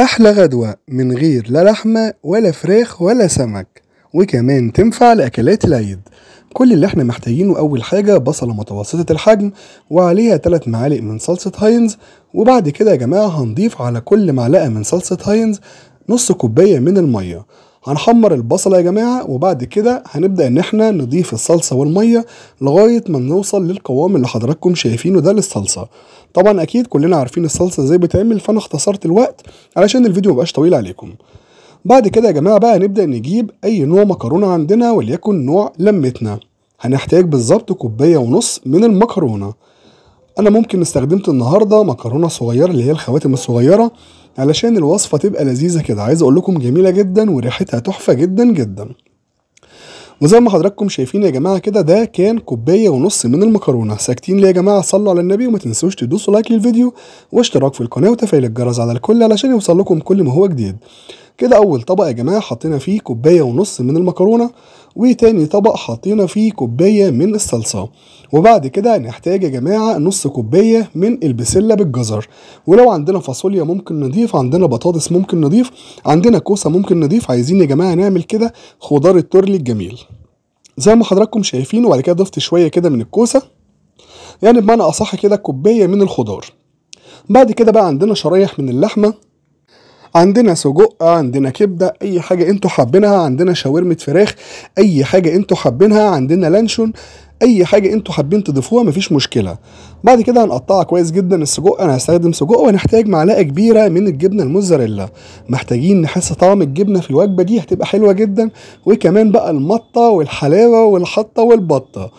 أحلى غدوة من غير لا لحمة ولا فراخ ولا سمك وكمان تنفع لأكلات العيد كل اللي احنا محتاجينه أول حاجة بصلة متوسطة الحجم وعليها 3 معالق من صلصة هاينز وبعد كده يا جماعة هنضيف على كل معلقة من صلصة هاينز نص كوباية من المية هنحمر البصله يا جماعه وبعد كده هنبدا ان احنا نضيف الصلصه والميه لغايه ما نوصل للقوام اللي حضراتكم شايفينه ده للصلصه طبعا اكيد كلنا عارفين الصلصه ازاي بتعمل فانا اختصرت الوقت علشان الفيديو مبقاش طويل عليكم بعد كده يا جماعه بقى نبدا نجيب اي نوع مكرونه عندنا وليكن نوع لمتنا هنحتاج بالظبط كوبايه ونص من المكرونه انا ممكن استخدمت النهارده مكرونه صغيره اللي هي الخواتم الصغيره علشان الوصفة تبقى لذيذة كده عايز اقول لكم جميلة جدا وريحتها تحفة جدا جدا وزي ما حضراتكم شايفين يا جماعه كده ده كان كوبايه ونص من المكرونه ساكتين ليه يا جماعه صلوا على النبي وما تنسوش تدوسوا لايك للفيديو واشتراك في القناه وتفعيل الجرس على الكل علشان يوصل لكم كل ما هو جديد كده اول طبق يا جماعه حطينا فيه كوبايه ونص من المكرونه وتاني طبق حطينا فيه كوبايه من الصلصه وبعد كده هنحتاج يا جماعه نص كوبايه من البسله بالجزر ولو عندنا فاصوليا ممكن نضيف عندنا بطاطس ممكن نضيف عندنا كوسه ممكن نضيف عايزين يا جماعه نعمل كده خضار التورلي الجميل زي ما حضراتكم شايفين وبعد كده ضفت شويه كده من الكوسه يعني بمعنى اصح كده كوبايه من الخضار بعد كده بقى عندنا شرايح من اللحمه عندنا سجق عندنا كبده اي حاجه انتوا حابينها عندنا شاورمه فراخ اي حاجه انتوا حابينها عندنا لانشون اي حاجه انتوا حابين تضيفوها مفيش مشكله بعد كده هنقطعها كويس جدا السجق انا هستخدم سجق وهنحتاج معلقه كبيره من الجبنه الموزاريلا محتاجين نحس طعم الجبنه في الوجبه دي هتبقى حلوه جدا وكمان بقى المطه والحلاوه والحطه والبطه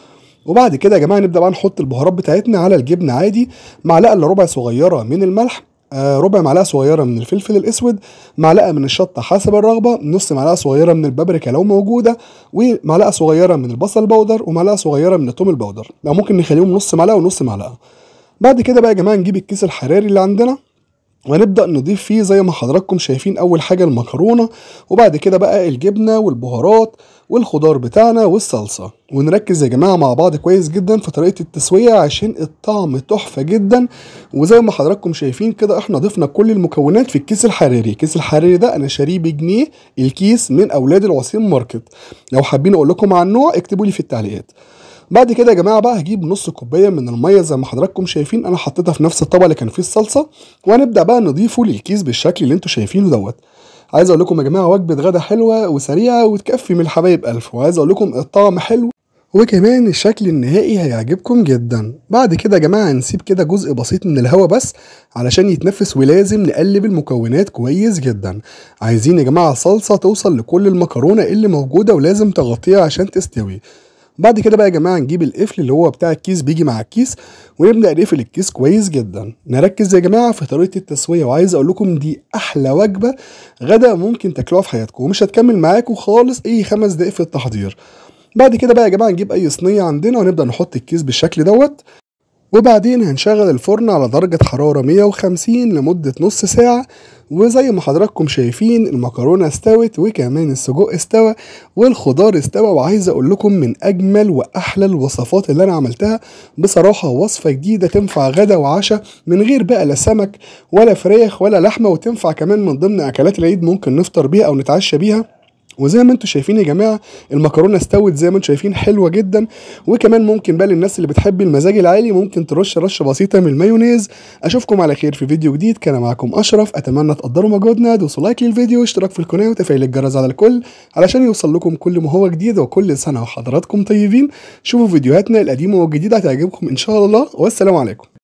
وبعد كده يا جماعه نبدا بقى نحط البهارات بتاعتنا على الجبنه عادي معلقه الا ربع صغيره من الملح آه، ربع معلقه صغيره من الفلفل الاسود معلقه من الشطه حسب الرغبه نص معلقه صغيره من البابريكا لو موجوده ومعلقه صغيره من البصل بودر ومعلقه صغيره من الثوم البودر لو ممكن نخليهم نص معلقه ونص معلقه بعد كده بقى يا جماعه نجيب الكيس الحراري اللي عندنا وهنبدأ نضيف فيه زي ما حضراتكم شايفين أول حاجة المكرونة وبعد كده بقى الجبنة والبهارات والخضار بتاعنا والصلصة ونركز يا جماعة مع بعض كويس جدا في طريقة التسوية عشان الطعم تحفة جدا وزي ما حضراتكم شايفين كده احنا ضفنا كل المكونات في الكيس الحراري الكيس الحراري ده انا شاريه بجنيه الكيس من اولاد العصيم ماركت لو حابين اقول لكم عن اكتبوا لي في التعليقات بعد كده يا جماعه بقى هجيب نص كوبايه من الميه زي ما حضراتكم شايفين انا حطيتها في نفس الطبق اللي كان فيه الصلصه وهنبدا بقى نضيفه للكيس بالشكل اللي انتوا شايفينه دوت عايز اقول لكم يا جماعه وجبه غدا حلوه وسريعه وتكفي من الحبايب الف وعايز اقول لكم الطعم حلو وكمان الشكل النهائي هيعجبكم جدا بعد كده يا جماعه هنسيب كده جزء بسيط من الهواء بس علشان يتنفس ولازم نقلب المكونات كويس جدا عايزين يا جماعه صلصه توصل لكل المكرونه اللي موجوده ولازم تغطيها عشان تستوي بعد كده بقى يا جماعه نجيب القفل اللي هو بتاع الكيس بيجي مع الكيس ونبدا نقفل الكيس كويس جدا نركز يا جماعه في طريقه التسويه وعايز اقول لكم دي احلى وجبه غدا ممكن تاكلوها في حياتكم ومش هتكمل معاكم خالص اي خمس دقايق في التحضير بعد كده بقى يا جماعه نجيب اي صينيه عندنا ونبدا نحط الكيس بالشكل دوت وبعدين هنشغل الفرن على درجة حرارة 150 لمدة نص ساعة وزي ما حضراتكم شايفين المكرونة استوت وكمان السجق استوى والخضار استوى وعايز اقول لكم من اجمل واحلى الوصفات اللي انا عملتها بصراحة وصفة جديدة تنفع غدا وعشاء من غير بقى لا سمك ولا فراخ ولا لحمة وتنفع كمان من ضمن اكلات العيد ممكن نفطر بيها او نتعشى بيها وزي ما انتم شايفين يا جماعه المكرونه استوت زي ما انتم شايفين حلوه جدا وكمان ممكن بقى للناس اللي بتحب المزاج العالي ممكن ترش رشه بسيطه من المايونيز اشوفكم على خير في فيديو جديد كان معاكم اشرف اتمنى تقدروا مجهودنا دوسوا لايك للفيديو واشتراك في القناه وتفعيل الجرس على الكل علشان يوصل لكم كل ما هو جديد وكل سنه وحضراتكم طيبين شوفوا فيديوهاتنا القديمه والجديده هتعجبكم ان شاء الله والسلام عليكم